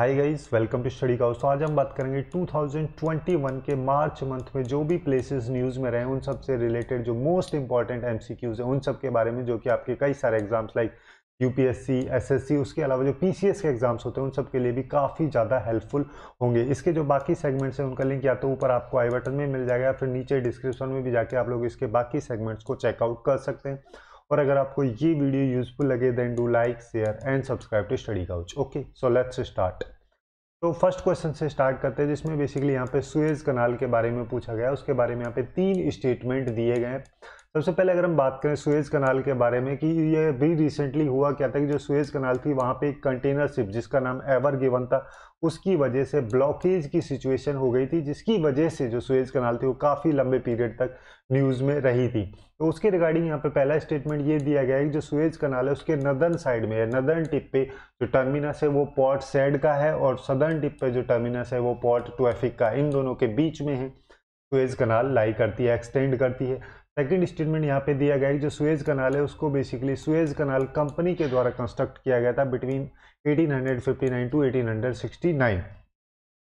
hi guys welcome to study couch तो आज हम बात करेंगे 2021 के मार्च मंथ में जो भी प्लेसेस न्यूज़ में रहे उन सब से रिलेटेड जो मोस्ट इंपॉर्टेंट एमसीक्यूज हैं उन सब के बारे में जो कि आपके कई सारे एग्जाम्स लाइक यूपीएससी एसएससी उसके अलावा जो पीसीएस के एग्जाम्स होते हैं उन सब के लिए भी काफ़ी ज़्यादा हेल्पफुल होंगे इसके जो बाकी सेगमेंट्स हैं उनका लिंक या तो ऊपर आपको आई बटन में मिल जाएगा या फिर नीचे डिस्क्रिप्शन में भी जाके आप लोग इसके बाकी सेगमेंट्स को चेकआउट कर सकते हैं और अगर आपको ये वीडियो यूजफुल लगे then do like share and subscribe to study couch okay so let's start तो फर्स्ट क्वेश्चन से स्टार्ट करते हैं जिसमें बेसिकली यहाँ पे सुएज कनाल के बारे में पूछा गया उसके बारे में यहाँ पे तीन स्टेटमेंट दिए गए सबसे पहले अगर हम बात करें सुएज कनाल के बारे में कि ये भी रिसेंटली हुआ क्या था कि जो सुएज कनाल थी वहाँ पे एक कंटेनर शिप जिसका नाम एवर गिवन था उसकी वजह से ब्लॉकेज की सिचुएशन हो गई थी जिसकी वजह से जो सुएज कनाल थी वो काफ़ी लंबे पीरियड तक न्यूज़ में रही थी तो उसके रिगार्डिंग यहाँ पर पहला स्टेटमेंट ये दिया गया है कि जो सुएज कनाल है उसके नदर्न साइड में है नदर्न टिप पे जो टर्मिनस है वो पोर्ट सैड का है और सदर्न टिप पे जो टर्मिनस है वो पोर्ट ट्रैफिक का इन दोनों के बीच में है सुएज कनाल लाई करती है एक्सटेंड करती है सेकेंड स्टेटमेंट यहाँ पे दिया गया है जो सुएज कनाल है उसको बेसिकली सुएज कनाल कंपनी के द्वारा कंस्ट्रक्ट किया गया था बिटवीन 1859 टू 1869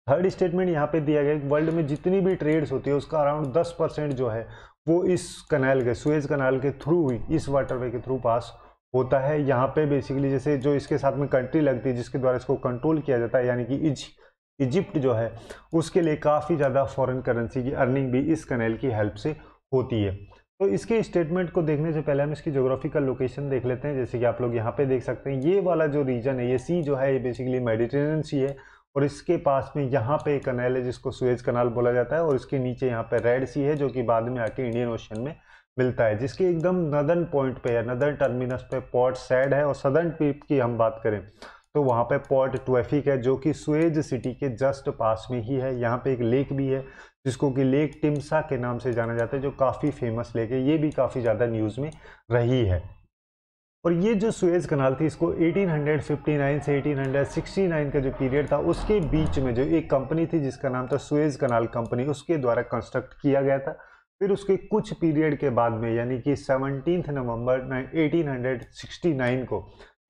थर्ड स्टेटमेंट यहाँ पे दिया गया वर्ल्ड में जितनी भी ट्रेड्स होती है उसका अराउंड 10 परसेंट जो है वो इस कनाल के सुएज कनाल के थ्रू ही इस वाटरवे के थ्रू पास होता है यहाँ पर बेसिकली जैसे जो इसके साथ में कंट्री लगती है जिसके द्वारा इसको कंट्रोल किया जाता है यानी कि इज इजिप्ट जो है उसके लिए काफ़ी ज़्यादा फॉरन करेंसी की अर्निंग भी इस कनाल की हेल्प से होती है तो इसके स्टेटमेंट को देखने से पहले हम इसकी जोग्राफिकल लोकेशन देख लेते हैं जैसे कि आप लोग यहाँ पे देख सकते हैं ये वाला जो रीजन है ये सी जो है ये बेसिकली मेडिटेरेनियन सी है और इसके पास में यहाँ पे एक कनाल है जिसको सुएज कनाल बोला जाता है और इसके नीचे यहाँ पे रेड सी है जो कि बाद में आके इंडियन ओशन में मिलता है जिसके एकदम नदर्न पॉइंट पे है नदर्न टर्मिनस पे पोर्ट सैड है और सदर्न पीप की हम बात करें तो वहाँ पे पोर्ट ट्वेफिक है जो कि सुएज सिटी के जस्ट पास में ही है यहाँ पे एक लेक भी है जिसको कि लेक टिम्सा के नाम से जाना जाता है जो काफ़ी फेमस लेक है ये भी काफ़ी ज़्यादा न्यूज़ में रही है और ये जो सुएज कनाल थी इसको 1859 से 1869 का जो पीरियड था उसके बीच में जो एक कंपनी थी जिसका नाम था सुएज कनाल कंपनी उसके द्वारा कंस्ट्रक्ट किया गया था फिर उसके कुछ पीरियड के बाद में यानी कि 17 नवंबर 1869 को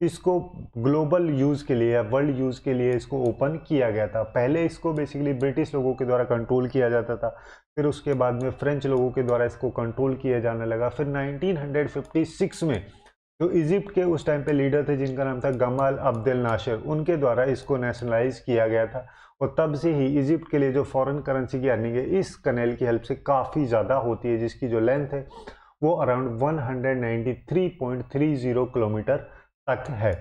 इसको ग्लोबल यूज़ के लिए या वर्ल्ड यूज़ के लिए इसको ओपन किया गया था पहले इसको बेसिकली ब्रिटिश लोगों के द्वारा कंट्रोल किया जाता था फिर उसके बाद में फ्रेंच लोगों के द्वारा इसको कंट्रोल किया जाने लगा फिर 1956 में जो इजिप्ट के उस टाइम पे लीडर थे जिनका नाम था गमाल अब्दुल नाशिर उनके द्वारा इसको नेशनलाइज किया गया था और तब से ही इजिप्ट के लिए जो फॉरन करेंसी की अर्निंग है इस कनेल की हेल्प से काफ़ी ज़्यादा होती है जिसकी जो लेंथ है वो अराउंड वन किलोमीटर तक है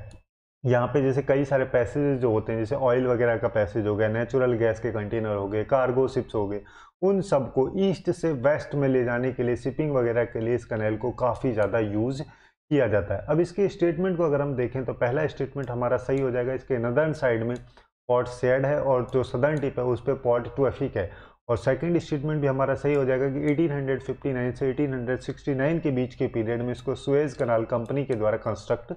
यहाँ पे जैसे कई सारे पैसेजेस जो होते हैं जैसे ऑयल वगैरह का पैसेज हो गया नेचुरल गैस के कंटेनर हो गए कार्गो शिप्स हो गए उन सब को ईस्ट से वेस्ट में ले जाने के लिए शिपिंग वगैरह के लिए इस कनेल को काफ़ी ज़्यादा यूज़ किया जाता है अब इसके स्टेटमेंट को अगर हम देखें तो पहला स्टेटमेंट हमारा सही हो जाएगा इसके नदर्न साइड में पॉट सेड है और जो सदर्न टिप है उस पर पॉट ट्वेफिक है और सेकेंड स्टेटमेंट भी हमारा सही हो जाएगा कि एटीन से एटीन के बीच के पीरियड में इसको सुएज कनाल कंपनी के द्वारा कंस्ट्रक्ट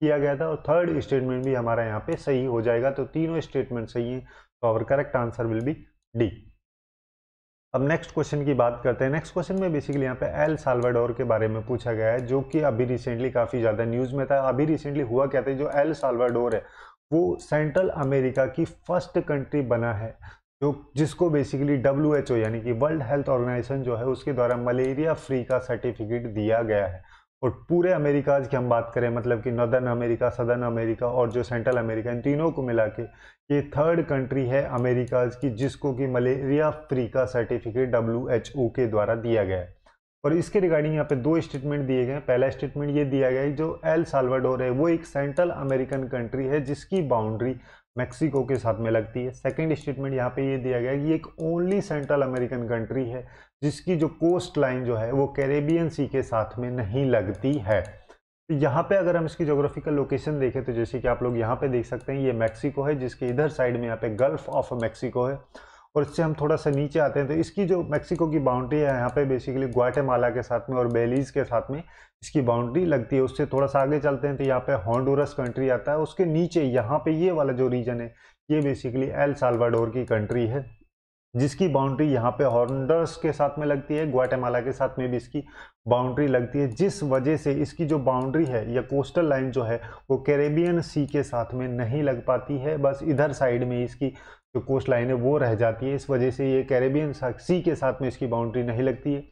किया गया था और थर्ड स्टेटमेंट भी हमारा यहाँ पे सही हो जाएगा तो तीनों स्टेटमेंट सही हैं तो our correct answer will be D अब नेक्स्ट क्वेश्चन की बात करते हैं नेक्स्ट क्वेश्चन में बेसिकली यहाँ पे एल साल्वाडोर के बारे में पूछा गया है जो कि अभी रिसेंटली काफ़ी ज़्यादा न्यूज़ में था अभी रिसेंटली हुआ क्या था जो एल साल्वाडोर है वो सेंट्रल अमेरिका की फर्स्ट कंट्री बना है जो जिसको बेसिकली डब्ल्यू यानी कि वर्ल्ड हेल्थ ऑर्गेनाइजेशन जो है उसके द्वारा मलेरिया फ्री का सर्टिफिकेट दिया गया है और पूरे अमेरिकाज की हम बात करें मतलब कि नॉर्दर्न अमेरिका सदर्न अमेरिका और जो सेंट्रल अमेरिका इन तीनों को मिला के ये थर्ड कंट्री है अमेरिकाज की जिसको कि मलेरिया फ्री का सर्टिफिकेट डब्ल्यू के द्वारा दिया गया है और इसके रिगार्डिंग यहाँ पे दो स्टेटमेंट दिए गए हैं पहला स्टेटमेंट ये दिया गया है जो एल साल्वाडोर है वो एक सेंट्रल अमेरिकन कंट्री है जिसकी बाउंड्री मैक्सिको के साथ में लगती है सेकंड स्टेटमेंट यहाँ पे ये दिया गया कि एक ओनली सेंट्रल अमेरिकन कंट्री है जिसकी जो कोस्ट लाइन जो है वो कैरेबियन सी के साथ में नहीं लगती है तो यहाँ पे अगर हम इसकी जोग्राफिकल लोकेशन देखें तो जैसे कि आप लोग यहाँ पे देख सकते हैं ये मैक्सिको है जिसके इधर साइड में यहाँ पे गल्फ ऑफ मैक्सिको है और इससे हम थोड़ा सा नीचे आते हैं तो इसकी जो मैक्सिको की बाउंड्री है यहाँ पे बेसिकली ग्वाटेमाला के साथ में और बेलीज के साथ में इसकी बाउंड्री लगती है उससे थोड़ा सा आगे चलते हैं तो यहाँ पे हॉन्डोरस कंट्री आता है उसके नीचे यहाँ पे ये वाला जो रीजन है ये बेसिकली एल साल्वाडोर की कंट्री है जिसकी बाउंड्री यहाँ पे हॉन्डर्स के साथ में लगती है ग्वाटेमाला के साथ में भी इसकी बाउंड्री लगती है जिस वजह से इसकी जो बाउंड्री है या कोस्टल लाइन जो है वो कैरेबियन सी के साथ में नहीं लग पाती है बस इधर साइड में इसकी जो कोस्ट लाइन है वो रह जाती है इस वजह से ये कैरेबियन सी के साथ में इसकी बाउंड्री नहीं लगती है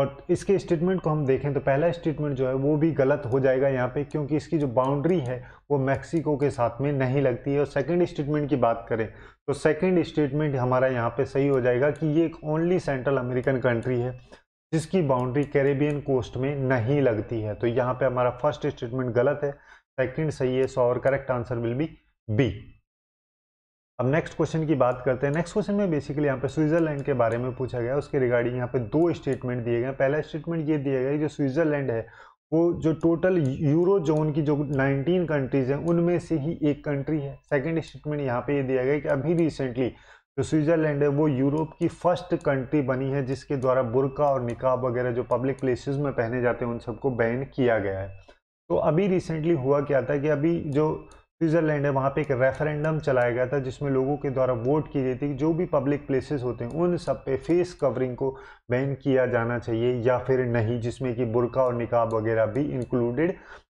और इसके स्टेटमेंट को हम देखें तो पहला स्टेटमेंट जो है वो भी गलत हो जाएगा यहाँ पे क्योंकि इसकी जो बाउंड्री है वो मैक्सिको के साथ में नहीं लगती है और सेकंड स्टेटमेंट की बात करें तो सेकंड स्टेटमेंट हमारा यहाँ पे सही हो जाएगा कि ये एक ओनली सेंट्रल अमेरिकन कंट्री है जिसकी बाउंड्री कैरेबियन कोस्ट में नहीं लगती है तो यहाँ पर हमारा फर्स्ट स्टेटमेंट गलत है सेकेंड सही है सो और correct answer will be B अब नेक्स्ट क्वेश्चन की बात करते हैं नेक्स्ट क्वेश्चन में बेसिकली यहाँ पे स्विट्जरलैंड के बारे में पूछा गया उसके रिगार्डिंग यहाँ पे दो स्टेटमेंट दिए गए पहला स्टेटमेंट ये दिया गया कि जो स्विट्जरलैंड है वो जो टोटल यूरो जोन की जो 19 कंट्रीज हैं उनमें से ही एक कंट्री है सेकेंड स्टेटमेंट यहाँ पे ये दिया गया कि अभी रिसेंटली जो स्विट्जरलैंड है वो यूरोप की फर्स्ट कंट्री बनी है जिसके द्वारा बुरका और निकाब वगैरह जो पब्लिक प्लेसेज में पहने जाते हैं उन सबको बैन किया गया है तो अभी रिसेंटली हुआ क्या था कि अभी जो स्विट्ज़रलैंड है वहाँ पे एक रेफरेंडम चलाया गया था जिसमें लोगों के द्वारा वोट की गई थी कि जो भी पब्लिक प्लेसेस होते हैं उन सब पे फेस कवरिंग को बैन किया जाना चाहिए या फिर नहीं जिसमें कि बुरका और निकाब वगैरह भी इंक्लूडेड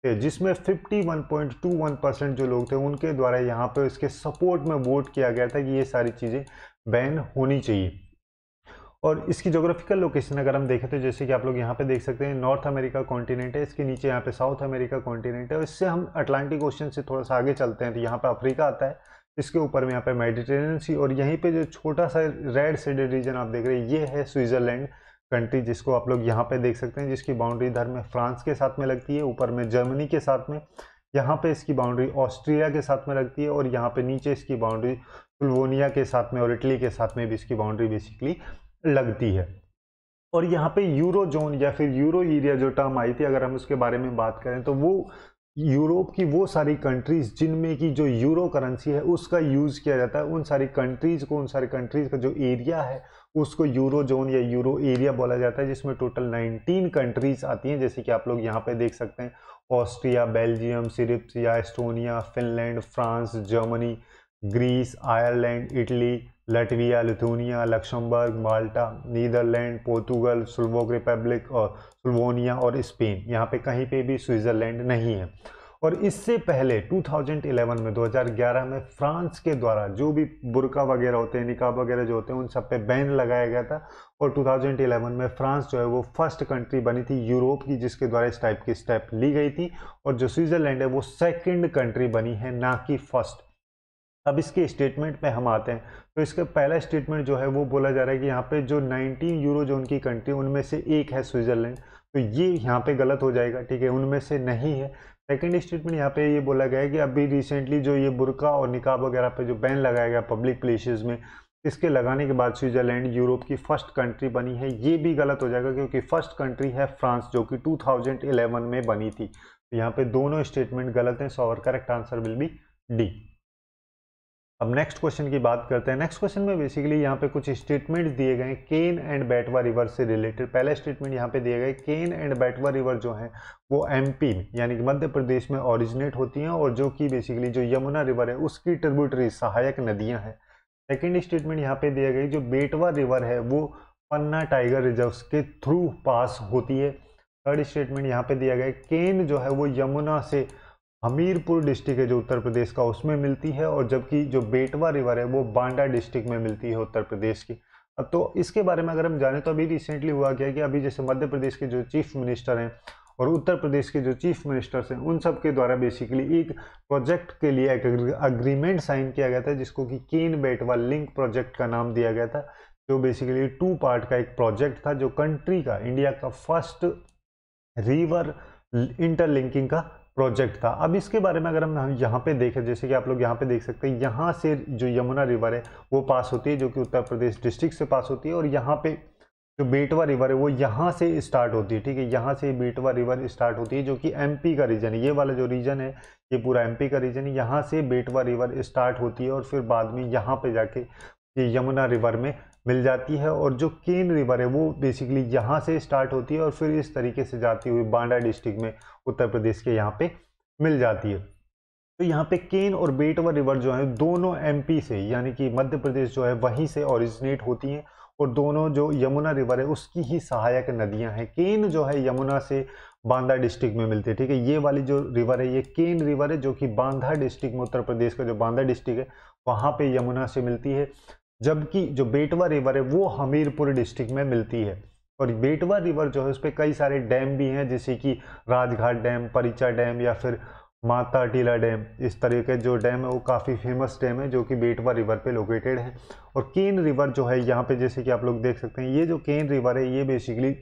थे जिसमें 51.21 परसेंट जो लोग थे उनके द्वारा यहाँ पर इसके सपोर्ट में वोट किया गया था कि ये सारी चीज़ें बैन होनी चाहिए और इसकी जोग्राफिकल लोकेशन अगर हम देखें तो जैसे कि आप लोग यहाँ पे देख सकते हैं नॉर्थ अमेरिका कॉन्टिनेंट है इसके नीचे यहाँ पे साउथ अमेरिका कॉन्टिनेंट है और इससे हम अटलांटिक ओशन से थोड़ा सा आगे चलते हैं तो यहाँ पे अफ्रीका आता है इसके ऊपर में यहाँ पे मेडिटेरियन सी और यहीं पे जो छोटा सा रेड सेडेड रीजन आप देख रहे हैं ये है स्विट्ज़रलैंड कंट्री जिसको आप लोग यहाँ पे देख सकते हैं जिसकी बाउंड्री इधर में फ्रांस के साथ में लगती है ऊपर में जर्मनी के साथ में यहाँ पे इसकी बाउंड्री ऑस्ट्रिया के साथ में लगती है और यहाँ पे नीचे इसकी बाउंड्री स्लोवेनिया के साथ में और इटली के साथ में भी इसकी बाउंड्री बेसिकली लगती है और यहाँ पे यूरो जोन या फिर यूरो एरिया जो टर्म आई थी अगर हम उसके बारे में बात करें तो वो यूरोप की वो सारी कंट्रीज़ जिनमें की जो यूरो करेंसी है उसका यूज़ किया जाता है उन सारी कंट्रीज़ को उन सारी कंट्रीज़ का जो एरिया है उसको यूरो जोन या यूरो एरिया बोला जाता है जिसमें टोटल 19 कंट्रीज़ आती हैं जैसे कि आप लोग यहाँ पे देख सकते हैं Austria Belgium Cyprus Estonia Finland France Germany Greece Ireland Italy Latvia Lithuania Luxembourg Malta Netherlands Portugal Slovak Republic और स्लोवानिया और स्पेन यहाँ पे कहीं पे भी स्विट्ज़रलैंड नहीं है और इससे पहले 2011 में 2011 में फ्रांस के द्वारा जो भी बुरका वगैरह होते हैं निकाब वगैरह जो होते हैं उन सब पे बैन लगाया गया था और 2011 में फ्रांस जो है वो फर्स्ट कंट्री बनी थी यूरोप की जिसके द्वारा इस टाइप की स्टेप ली गई थी और जो स्विट्ज़रलैंड है वो सेकेंड कंट्री बनी है ना कि फर्स्ट अब इसके स्टेटमेंट पे हम आते हैं तो इसका पहला स्टेटमेंट जो है वो बोला जा रहा है कि यहाँ पे जो 19 यूरो जोन की कंट्री उनमें से एक है स्विट्ज़रलैंड तो ये यहाँ पे गलत हो जाएगा ठीक है उनमें से नहीं है सेकंड स्टेटमेंट यहाँ पे ये बोला गया है कि अभी रिसेंटली जो ये बुरका और निकाब वगैरह पर जो बैन लगाया गया पब्लिक प्लेसेज में इसके लगाने के बाद स्विट्ज़रलैंड यूरोप की फर्स्ट कंट्री बनी है ये भी गलत हो जाएगा क्योंकि फर्स्ट कंट्री है फ्रांस जो कि टू में बनी थी तो यहाँ पे दोनों स्टेटमेंट गलत हैं सो और correct answer will be D अब नेक्स्ट क्वेश्चन की बात करते हैं नेक्स्ट क्वेश्चन में बेसिकली यहाँ पे कुछ स्टेटमेंट्स दिए गए केन एंड बैटवा रिवर से रिलेटेड पहला स्टेटमेंट यहाँ पे दिए गए केन एंड बैटवा रिवर जो है वो एमपी यानी कि मध्य प्रदेश में ओरिजिनेट होती हैं और जो कि बेसिकली जो यमुना रिवर है उसकी ट्रिब्यूटरी सहायक नदियाँ हैं सेकेंड स्टेटमेंट यहाँ पे दिया गया जो बेटवा रिवर है वो पन्ना टाइगर रिजर्व के थ्रू पास होती है थर्ड स्टेटमेंट यहाँ पे दिया गया केन जो है वो यमुना से हमीरपुर डिस्ट्रिक्ट है जो उत्तर प्रदेश का उसमें मिलती है और जबकि जो बेटवा रिवर है वो बांडा डिस्ट्रिक्ट में मिलती है उत्तर प्रदेश की अब तो इसके बारे में अगर हम जाने तो अभी रिसेंटली हुआ क्या कि अभी जैसे मध्य प्रदेश के जो चीफ मिनिस्टर हैं और उत्तर प्रदेश के जो चीफ मिनिस्टर्स हैं उन सब के द्वारा बेसिकली एक प्रोजेक्ट के लिए एक अग्रीमेंट साइन किया गया था जिसको कि केन बेटवा लिंक प्रोजेक्ट का नाम दिया गया था जो बेसिकली टू पार्ट का एक प्रोजेक्ट था जो कंट्री का इंडिया का फर्स्ट रिवर इंटरलिंकिंग का प्रोजेक्ट था अब इसके बारे में अगर हम यहाँ पे देखें जैसे कि आप लोग यहाँ पे देख सकते हैं यहाँ से जो यमुना रिवर है वो पास होती है जो कि उत्तर प्रदेश डिस्ट्रिक्ट से पास होती है और यहाँ पे जो बेटवा रिवर है वो यहाँ से स्टार्ट होती है ठीक है यहाँ से बेटवा रिवर स्टार्ट होती है जो कि एमपी का रीजन है ये वाला जो रीजन है ये पूरा एमपी का रीजन है यहाँ से बेटवा रिवर स्टार्ट होती है और फिर बाद में यहाँ पे जाके ये यमुना रिवर में मिल जाती है और जो केन रिवर है वो बेसिकली यहाँ से स्टार्ट होती है और फिर इस तरीके से जाती हुई बांडा डिस्ट्रिक्ट में उत्तर प्रदेश के यहाँ पे मिल जाती है तो यहाँ पे केन और बेटवा रिवर जो है दोनों एमपी से यानी कि मध्य प्रदेश जो है वहीं से ओरिजिनेट होती हैं और दोनों जो यमुना रिवर है उसकी ही सहायक नदियाँ हैं केन जो है यमुना से बांदा डिस्ट्रिक्ट में मिलती है ठीक है ये वाली जो रिवर है ये केन रिवर है जो कि बांदा डिस्ट्रिक्ट में उत्तर प्रदेश का जो बांदा डिस्ट्रिक्ट है वहाँ पे यमुना से मिलती है जबकि जो बेटवा रिवर है वो हमीरपुर डिस्ट्रिक्ट में मिलती है और बेटवा रिवर जो है उस पर कई सारे डैम भी हैं जैसे कि राजघाट डैम परिचा डैम या फिर माता टीला डैम इस तरह के जो डैम है वो काफ़ी फेमस डैम है जो कि बेटवा रिवर पे लोकेटेड है और केन रिवर जो है यहाँ पे जैसे कि आप लोग देख सकते हैं ये जो केन रिवर है ये बेसिकली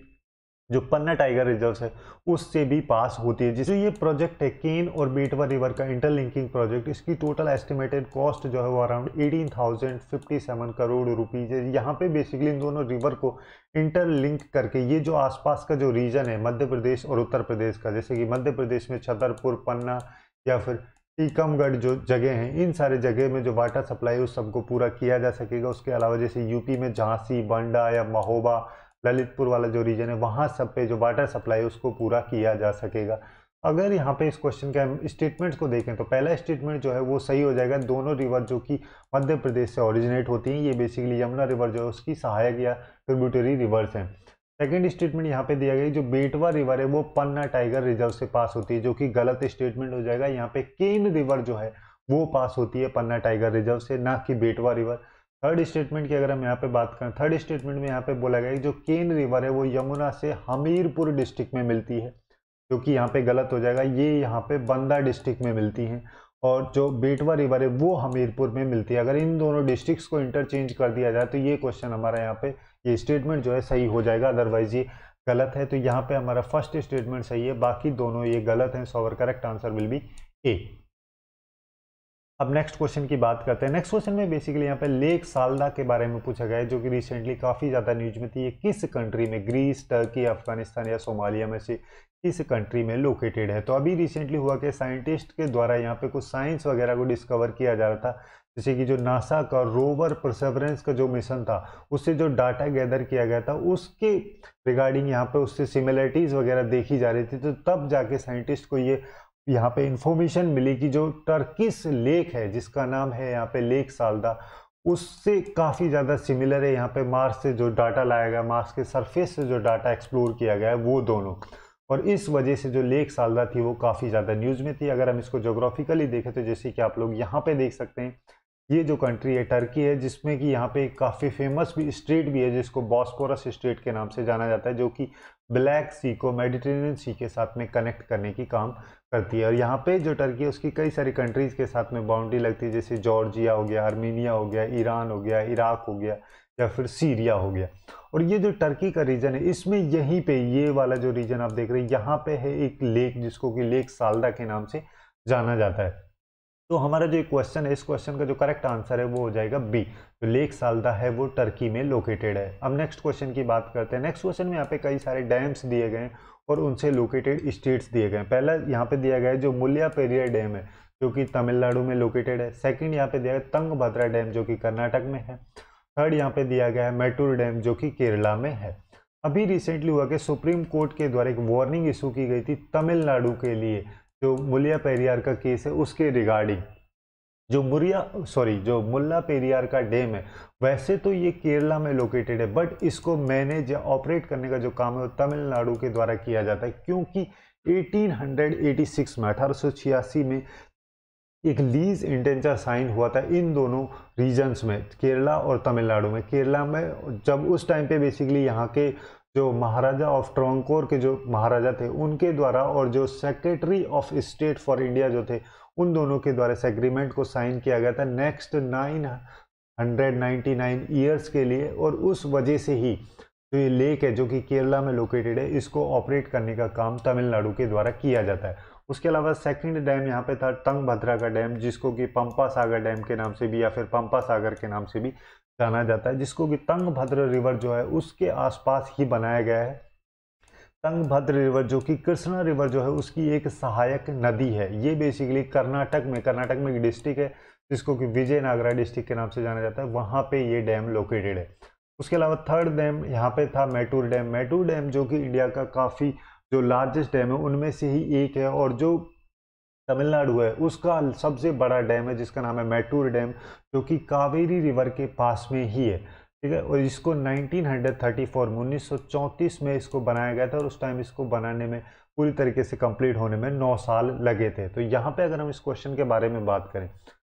जो पन्ना टाइगर रिजर्व है उससे भी पास होती है जिससे ये प्रोजेक्ट है केन और बेटवा रिवर का इंटरलिंकिंग प्रोजेक्ट इसकी टोटल एस्टिमेटेड कॉस्ट जो है वो around eighteen thousand fifty seven crore rupees है यहाँ पे बेसिकली इन दोनों रिवर को इंटरलिंक करके ये जो आसपास का जो रीजन है मध्य प्रदेश और उत्तर प्रदेश का जैसे कि मध्य प्रदेश में छतरपुर पन्ना या फिर टीकमगढ़ जो जगह हैं इन सारे जगह में जो वाटर सप्लाई उस सबको पूरा किया जा सकेगा उसके अलावा जैसे यूपी में झांसी बांडा या महोबा ललितपुर वाला जो रीजन है वहाँ सब पे जो वाटर सप्लाई है उसको पूरा किया जा सकेगा अगर यहाँ पे इस क्वेश्चन के हम स्टेटमेंट्स को देखें तो पहला स्टेटमेंट जो है वो सही हो जाएगा दोनों रिवर जो कि मध्य प्रदेश से ओरिजिनेट होती हैं ये बेसिकली यमुना रिवर जो है उसकी सहायक या ट्रिब्यूटरी रिवर्स हैं सेकेंड स्टेटमेंट यहाँ पे दिया गया जो बेटवा रिवर है वो पन्ना टाइगर रिजर्व से पास होती है जो कि गलत स्टेटमेंट हो जाएगा यहाँ पे केन रिवर जो है वो पास होती है पन्ना टाइगर रिजर्व से ना कि बेटवा रिवर थर्ड स्टेटमेंट की अगर हम यहाँ पे बात करें थर्ड स्टेटमेंट में यहाँ पे बोला गया है जो केन रिवर है वो यमुना से हमीरपुर डिस्ट्रिक्ट में मिलती है जो कि यहाँ पे गलत हो जाएगा ये यहाँ पे बंदा डिस्ट्रिक्ट में मिलती है और जो बेटवा रिवर है वो हमीरपुर में मिलती है अगर इन दोनों डिस्ट्रिक्स को इंटरचेंज कर दिया जाए तो ये क्वेश्चन हमारा यहाँ पे ये स्टेटमेंट जो है सही हो जाएगा अदरवाइज ये गलत है तो यहाँ पे हमारा फर्स्ट स्टेटमेंट सही है बाकी दोनों ये गलत हैं so correct answer will be A अब नेक्स्ट क्वेश्चन की बात करते हैं नेक्स्ट क्वेश्चन में बेसिकली यहाँ पे लेक सालदा के बारे में पूछा गया है जो कि रिसेंटली काफ़ी ज़्यादा न्यूज में थी ये किस कंट्री में ग्रीस टर्की अफगानिस्तान या सोमालिया में से किस कंट्री में लोकेटेड है तो अभी रिसेंटली हुआ कि साइंटिस्ट के द्वारा यहाँ पे कुछ साइंस वगैरह को डिस्कवर किया जा रहा था जैसे कि जो नासा का रोवर प्रसवरेंस का जो मिशन था उससे जो डाटा गैदर किया गया था उसके रिगार्डिंग यहाँ पे उससे सिमिलरिटीज़ वगैरह देखी जा रही थी तो तब जाके साइंटिस्ट को ये यहाँ पे इंफॉर्मेशन मिली कि जो टर्किस लेक है जिसका नाम है यहाँ पे लेक सालदा उससे काफ़ी ज़्यादा सिमिलर है यहाँ पे मार्स से जो डाटा लाया गया मार्स के सरफेस से जो डाटा एक्सप्लोर किया गया है वो दोनों और इस वजह से जो लेक सालदा थी वो काफ़ी ज़्यादा न्यूज़ में थी अगर हम इसको जोग्राफिकली देखें तो जैसे कि आप लोग यहाँ पे देख सकते हैं ये जो कंट्री है टर्की है जिसमें कि यहाँ पे काफ़ी फेमस भी स्ट्रीट भी है जिसको बॉस्कोरस स्ट्रीट के नाम से जाना जाता है जो कि ब्लैक सी को मेडिटेरेनियन सी के साथ में कनेक्ट करने की काम करती है और यहाँ पे जो टर्की है उसकी कई सारी कंट्रीज़ के साथ में बाउंड्री लगती है जैसे जॉर्जिया हो गया आर्मीनिया हो गया ईरान हो गया इराक हो गया या फिर सीरिया हो गया और ये जो टर्की का रीजन है इसमें यहीं पे ये वाला जो रीजन आप देख रहे हैं यहाँ पे है एक लेक जिसको कि लेक सालदा के नाम से जाना जाता है तो हमारा जो क्वेश्चन है इस क्वेश्चन का जो करेक्ट आंसर है वो हो जाएगा बी जो लेक सालदा है वो टर्की में लोकेटेड है अब नेक्स्ट क्वेश्चन की बात करते हैं नेक्स्ट क्वेश्चन में यहाँ पे कई सारे डैम्स दिए गए हैं और उनसे लोकेटेड स्टेट्स दिए गए हैं पहला यहाँ पे दिया गया है जो मुलिया पेरिया डैम है जो कि तमिलनाडु में लोकेटेड है सेकेंड यहाँ पे दिया गया तंगभद्रा डैम जो कि कर्नाटक में है थर्ड यहाँ पे दिया गया है मेटूर डैम जो कि केरला में है अभी रिसेंटली हुआ कि सुप्रीम कोर्ट के द्वारा एक वार्निंग इशू की गई थी तमिलनाडु के लिए जो मुलिया पेरियार का केस है उसके रिगार्डिंग जो मुरिया सॉरी जो मुल्ला पेरियार का डैम है वैसे तो ये केरला में लोकेटेड है बट इसको मैनेज या ऑपरेट करने का जो काम है वो तमिलनाडु के द्वारा किया जाता है क्योंकि 1886 में अठारह में एक लीज इंटेंचर साइन हुआ था इन दोनों रीजन्स में केरला और तमिलनाडु में केरला में जब उस टाइम पे बेसिकली यहाँ के जो महाराजा ऑफ ट्रोंकोर के जो महाराजा थे उनके द्वारा और जो secretary of state for India जो थे उन दोनों के द्वारा इस एग्रीमेंट को साइन किया गया था next nine hundred ninety nine years के लिए और उस वजह से ही जो ये लेक है जो कि केरला में लोकेटेड है इसको ऑपरेट करने का काम तमिलनाडु के द्वारा किया जाता है उसके अलावा सेकंड डैम यहाँ पे था टंग भद्रा का डैम जिसको कि पंपा सागर डैम के नाम से भी या फिर पंपा सागर के नाम से भी जाना जाता है जिसको कि तंगभद्र रिवर जो है उसके आसपास ही बनाया गया है तंगभद्र रिवर जो कि कृष्णा रिवर जो है उसकी एक सहायक नदी है ये बेसिकली कर्नाटक में कर्नाटक में एक डिस्ट्रिक्ट है जिसको कि विजयनागरा डिस्ट्रिक्ट के नाम से जाना जाता है वहाँ पे ये डैम लोकेटेड है उसके अलावा थर्ड डैम यहाँ पे था मैटूर डैम मैटूर डैम जो कि इंडिया का काफ़ी जो लार्जेस्ट डैम है उनमें से ही एक है और जो तमिलनाडु है उसका सबसे बड़ा डैम है जिसका नाम है मैटूर डैम जो कि कावेरी रिवर के पास में ही है ठीक है और इसको 1934 में 1934 में इसको बनाया गया था और उस टाइम इसको बनाने में पूरी तरीके से कंप्लीट होने में नौ साल लगे थे तो यहाँ पे अगर हम इस क्वेश्चन के बारे में बात करें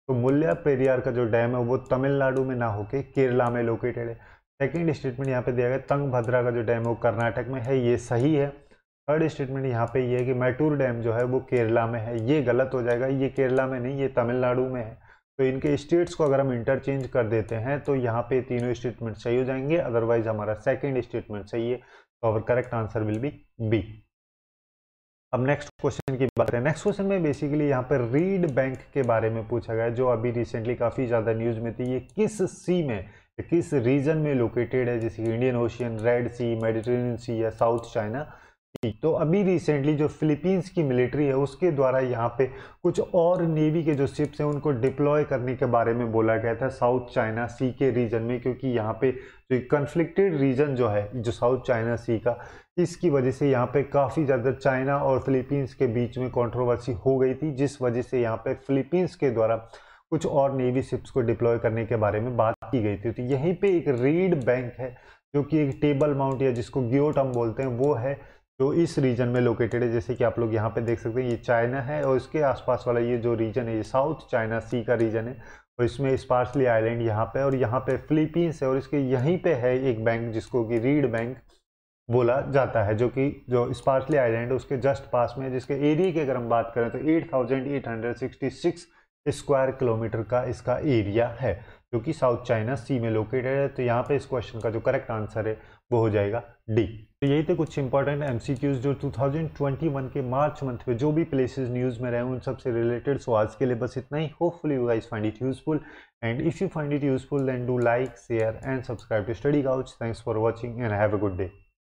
तो मुल्या पेरियार का जो डैम है वो तमिलनाडु में ना होके केरला में लोकेटेड है सेकेंड स्टेटमेंट यहाँ पे दिया गया तंग भद्रा का जो डैम है वो कर्नाटक में है ये सही है थर्ड स्टेटमेंट यहाँ पे ये है कि मैटूर डैम जो है वो केरला में है ये गलत हो जाएगा ये केरला में नहीं ये तमिलनाडु में है तो इनके स्टेट्स को अगर हम इंटरचेंज कर देते हैं तो यहाँ पे तीनों स्टेटमेंट सही हो जाएंगे अदरवाइज हमारा सेकेंड स्टेटमेंट सही है तो our correct answer will be B अब नेक्स्ट क्वेश्चन की बात है नेक्स्ट क्वेश्चन में बेसिकली यहाँ पर रीड बैंक के बारे में पूछा गया जो अभी रिसेंटली काफ़ी ज़्यादा न्यूज़ में थी ये किस सी में किस रीजन में लोकेटेड है जैसे कि Indian Ocean Red Sea Mediterranean Sea या साउथ चाइना तो अभी रिसेंटली जो फिलीपींस की मिलिट्री है उसके द्वारा यहाँ पे कुछ और नेवी के जो शिप्स हैं उनको डिप्लॉय करने के बारे में बोला गया था साउथ चाइना सी के रीजन में क्योंकि यहाँ पे जो कन्फ्लिक्टेड रीजन जो है जो साउथ चाइना सी का इसकी वजह से यहाँ पे काफ़ी ज़्यादा चाइना और फिलीपींस के बीच में कॉन्ट्रोवर्सी हो गई थी जिस वजह से यहाँ पे फिलीपींस के द्वारा कुछ और नेवी शिप्स को डिप्लॉय करने के बारे में बात की गई थी तो यहीं पर एक रीड बैंक है जो कि एक टेबल माउंट या जिसको हम बोलते हैं वो है जो तो इस रीजन में लोकेटेड है जैसे कि आप लोग यहाँ पे देख सकते हैं ये चाइना है और इसके आसपास वाला ये जो रीजन है ये साउथ चाइना सी का रीजन है और इसमें स्पार्सली आइलैंड यहाँ पे और यहाँ पे फिलीपींस है और इसके यहीं पे है एक बैंक जिसको कि रीड बैंक बोला जाता है जो कि जो स्पार्सली आइलैंड उसके जस्ट पास में जिसके एरिए की अगर हम बात करें तो एट स्क्वायर किलोमीटर का इसका एरिया है जो कि साउथ चाइना सी में लोकेटेड है तो यहाँ पे इस क्वेश्चन का जो करेक्ट आंसर है वो हो जाएगा डी तो यही थे कुछ इंपॉर्टेंट एमसीक्यूज जो 2021 के मार्च मंथ में जो भी प्लेसेस न्यूज़ में रहे उन सबसे रिलेटेड सो आज के लिए बस इतना ही hopefully you guys find it useful and if you find it useful then do like share and subscribe to study couch thanks for watching and have a good day